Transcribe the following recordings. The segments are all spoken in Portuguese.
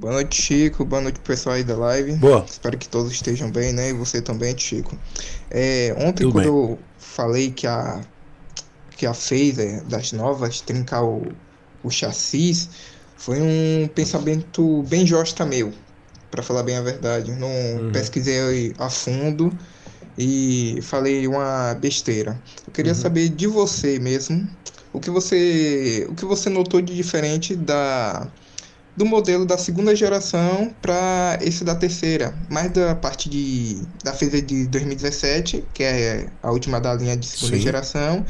Boa noite, Chico. Boa noite, pessoal aí da live. Boa. Espero que todos estejam bem, né? E você também, Chico. É, ontem, Tudo quando bem. eu falei que a, que a Phaser né, das novas trincar o, o chassis, foi um pensamento bem josta meu, para falar bem a verdade. Não uhum. pesquisei a fundo e falei uma besteira. Eu queria uhum. saber de você mesmo, o que você, o que você notou de diferente da do modelo da segunda geração para esse da terceira, mais da parte de da feira de 2017, que é a última da linha de segunda Sim. geração,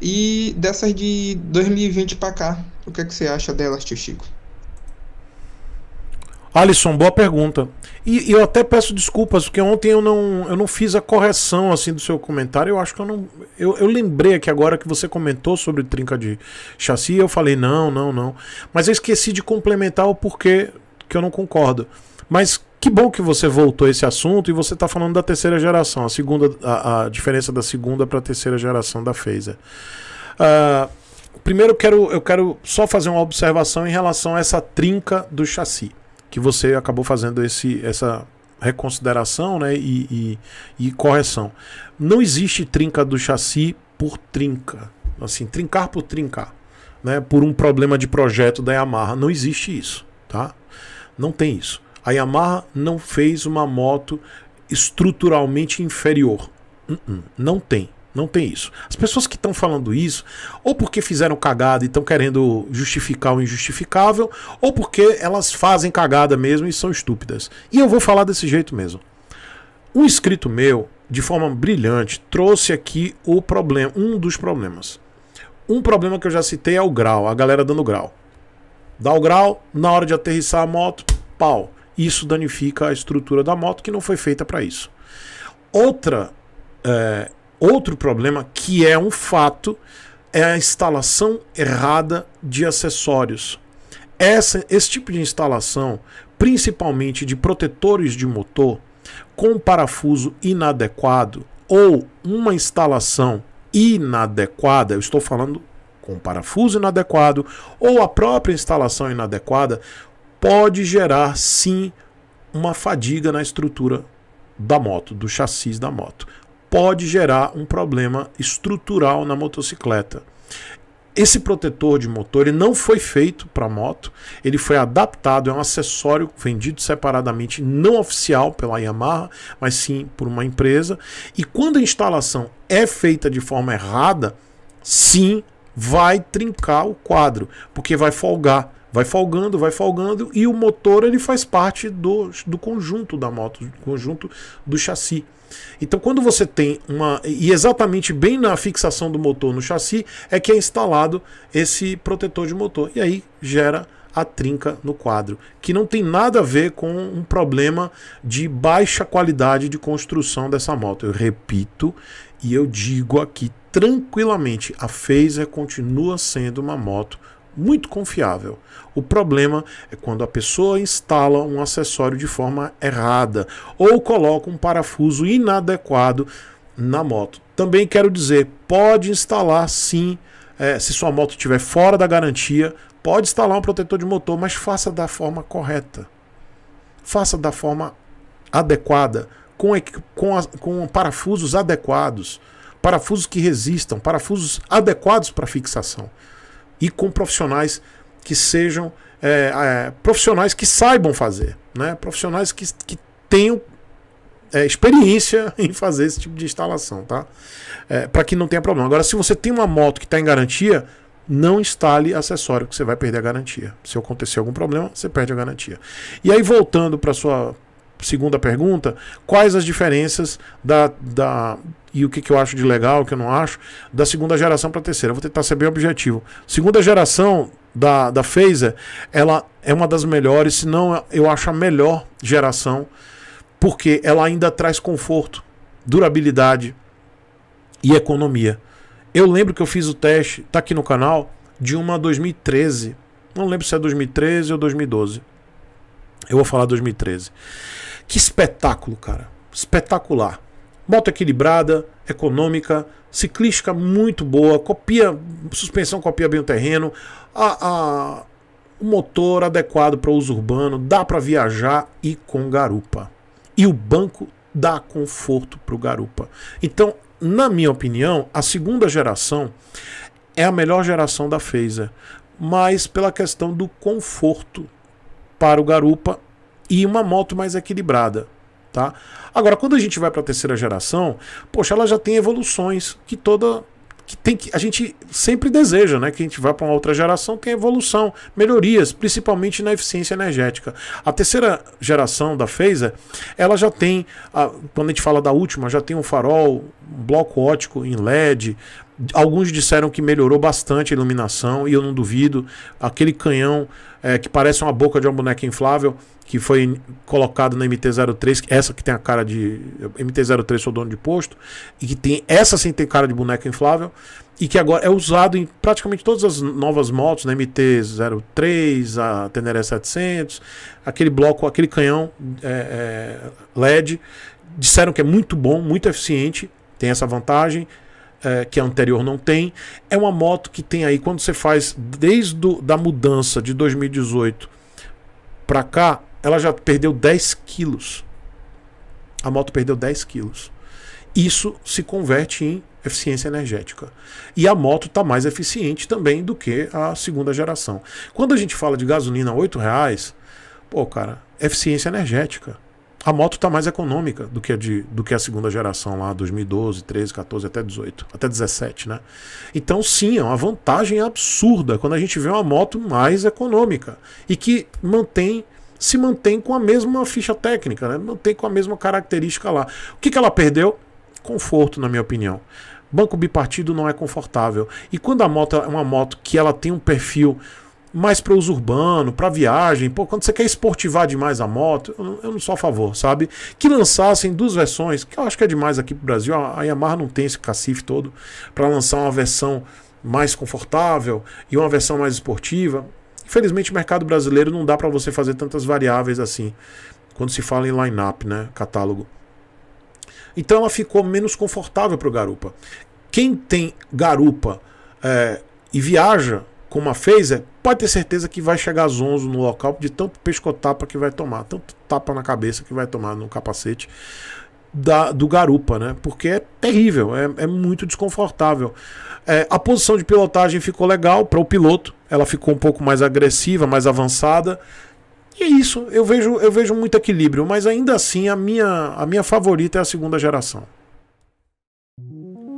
e dessas de 2020 para cá. O que, é que você acha delas, tio Chico? Alisson, boa pergunta. E, e, eu até peço desculpas, porque ontem eu não, eu não fiz a correção assim do seu comentário. Eu acho que eu não. Eu, eu lembrei aqui agora que você comentou sobre trinca de chassi. eu falei, não, não, não. Mas eu esqueci de complementar o porquê que eu não concordo. Mas que bom que você voltou a esse assunto e você está falando da terceira geração, a segunda, a, a diferença da segunda para a terceira geração da Phaser. Uh, ah, primeiro eu quero, eu quero só fazer uma observação em relação a essa trinca do chassi que você acabou fazendo esse, essa reconsideração né, e, e, e correção. Não existe trinca do chassi por trinca. Assim, trincar por trincar. Né, por um problema de projeto da Yamaha. Não existe isso. Tá? Não tem isso. A Yamaha não fez uma moto estruturalmente inferior. Uh-uh, não tem. Não tem isso. As pessoas que estão falando isso, ou porque fizeram cagada e estão querendo justificar o injustificável, ou porque elas fazem cagada mesmo e são estúpidas. E eu vou falar desse jeito mesmo. Um inscrito meu, de forma brilhante, trouxe aqui o problema, um dos problemas. Um problema que eu já citei é o grau, a galera dando grau. Dá o grau, na hora de aterrissar a moto, pau. Isso danifica a estrutura da moto que não foi feita para isso. Outra é, Outro problema que é um fato é a instalação errada de acessórios. Essa, esse tipo de instalação, principalmente de protetores de motor, com parafuso inadequado ou uma instalação inadequada, eu estou falando com parafuso inadequado ou a própria instalação inadequada, pode gerar sim uma fadiga na estrutura da moto, do chassi da moto pode gerar um problema estrutural na motocicleta. Esse protetor de motor ele não foi feito para moto, ele foi adaptado, é um acessório vendido separadamente, não oficial pela Yamaha, mas sim por uma empresa. E quando a instalação é feita de forma errada, sim, vai trincar o quadro, porque vai folgar. Vai folgando, vai folgando e o motor ele faz parte do, do conjunto da moto, do conjunto do chassi. Então, quando você tem uma. E exatamente bem na fixação do motor no chassi, é que é instalado esse protetor de motor. E aí gera a trinca no quadro, que não tem nada a ver com um problema de baixa qualidade de construção dessa moto. Eu repito e eu digo aqui tranquilamente: a Phaser continua sendo uma moto muito confiável. O problema é quando a pessoa instala um acessório de forma errada ou coloca um parafuso inadequado na moto. Também quero dizer, pode instalar sim, é, se sua moto estiver fora da garantia, pode instalar um protetor de motor, mas faça da forma correta. Faça da forma adequada, com, com, a, com parafusos adequados, parafusos que resistam, parafusos adequados para fixação e com profissionais que sejam é, é, profissionais que saibam fazer, né? profissionais que, que tenham é, experiência em fazer esse tipo de instalação, tá? É, para que não tenha problema. Agora, se você tem uma moto que está em garantia, não instale acessório, que você vai perder a garantia. Se acontecer algum problema, você perde a garantia. E aí, voltando para sua segunda pergunta, quais as diferenças da, da e o que, que eu acho de legal, o que eu não acho, da segunda geração para a terceira. Eu vou tentar ser bem objetivo. Segunda geração da, da Phaser, ela é uma das melhores, se não eu acho a melhor geração, porque ela ainda traz conforto, durabilidade e economia. Eu lembro que eu fiz o teste, tá aqui no canal, de uma 2013. Não lembro se é 2013 ou 2012. Eu vou falar 2013. Que espetáculo, cara. Espetacular. Moto equilibrada, econômica, ciclística muito boa, copia, suspensão copia bem o terreno, a, a o motor adequado para uso urbano, dá para viajar e com garupa. E o banco dá conforto para o garupa. Então, na minha opinião, a segunda geração é a melhor geração da Phaser, mas pela questão do conforto para o garupa e uma moto mais equilibrada. Tá? Agora, quando a gente vai para a terceira geração, poxa, ela já tem evoluções que toda que tem que a gente sempre deseja, né, que a gente vá para uma outra geração tem evolução, melhorias, principalmente na eficiência energética. A terceira geração da Phaser, ela já tem, a, quando a gente fala da última, já tem um farol bloco ótico em LED. Alguns disseram que melhorou bastante a iluminação, e eu não duvido. Aquele canhão é, que parece uma boca de uma boneca inflável, que foi colocado na MT-03, essa que tem a cara de. MT-03 sou dono de posto, e que tem. Essa sim tem cara de boneca inflável, e que agora é usado em praticamente todas as novas motos, na né, MT-03, a Teneré 700, aquele bloco, aquele canhão é, é, LED disseram que é muito bom, muito eficiente tem essa vantagem é, que a anterior não tem. É uma moto que tem aí, quando você faz desde do, da mudança de 2018 para cá, ela já perdeu 10 quilos. A moto perdeu 10 quilos. Isso se converte em eficiência energética. E a moto está mais eficiente também do que a segunda geração. Quando a gente fala de gasolina R$ reais, pô, cara, eficiência energética a moto está mais econômica do que a de, do que a segunda geração lá 2012, 13, 14 até 18, até 17, né? Então sim, é uma vantagem absurda quando a gente vê uma moto mais econômica e que mantém se mantém com a mesma ficha técnica, né? mantém com a mesma característica lá. O que, que ela perdeu? Conforto, na minha opinião. Banco bipartido não é confortável. E quando a moto é uma moto que ela tem um perfil mais para uso urbano, para viagem, pô, quando você quer esportivar demais a moto, eu não, eu não, sou a favor, sabe? Que lançassem duas versões, que eu acho que é demais aqui pro Brasil, a Yamaha não tem esse cacife todo para lançar uma versão mais confortável e uma versão mais esportiva. Infelizmente, o mercado brasileiro não dá para você fazer tantas variáveis assim, quando se fala em line-up, né, catálogo. Então ela ficou menos confortável para o garupa. Quem tem garupa é, e viaja com uma phaser, pode ter certeza que vai chegar zonzo no local de tanto pescotapa que vai tomar, tanto tapa na cabeça que vai tomar no capacete da, do garupa, né? Porque é terrível, é, é muito desconfortável. É, a posição de pilotagem ficou legal para o piloto, ela ficou um pouco mais agressiva, mais avançada. E é isso, eu vejo, eu vejo muito equilíbrio, mas ainda assim a minha, a minha favorita é a segunda geração.